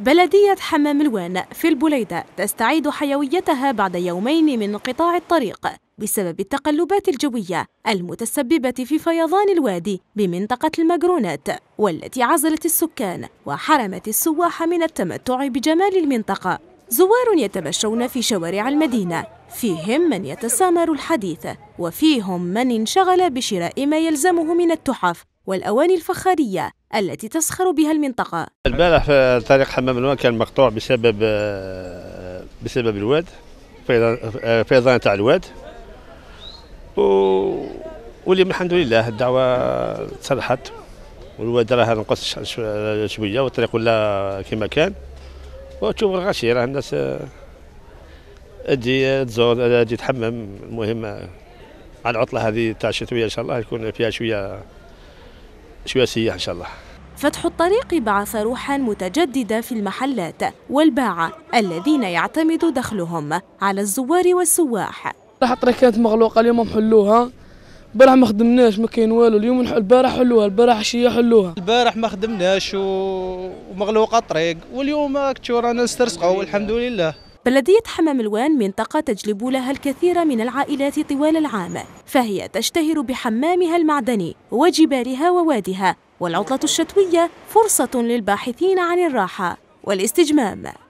بلدية حمام الوان في البليدة تستعيد حيويتها بعد يومين من انقطاع الطريق بسبب التقلبات الجوية المتسببة في فيضان الوادي بمنطقة المجرونات والتي عزلت السكان وحرمت السواح من التمتع بجمال المنطقة زوار يتمشون في شوارع المدينة فيهم من يتسامر الحديث وفيهم من انشغل بشراء ما يلزمه من التحف والأواني الفخارية التي تسخر بها المنطقة البارح في طريق حمام الوان كان مقطوع بسبب بسبب الواد فيضان تاع الواد و... واليوم الحمد لله الدعوة تصلحت والواد راه نقص شوية والطريق ولا كما كان وتشوف غاشي راه الناس آه، تجي آه، تزور آه، تجي تحمم المهم على العطله هذه تاع الشتويه ان شاء الله يكون فيها شويه شويه سياح ان شاء الله فتح الطريق بعث روحا متجدده في المحلات والباعه الذين يعتمد دخلهم على الزوار والسواح الطريق كانت مغلوقه اليوم حلوها البارح ما خدمناش ما كاين والو اليوم البارح حلوها البارح عشيه حلوها البارح ما خدمناش ومغلوقه الطريق واليوم رانا نسترسقوا والحمد لله بلدية حمام الوان منطقة تجلب لها الكثير من العائلات طوال العام فهي تشتهر بحمامها المعدني وجبالها ووادها والعطلة الشتوية فرصة للباحثين عن الراحة والاستجمام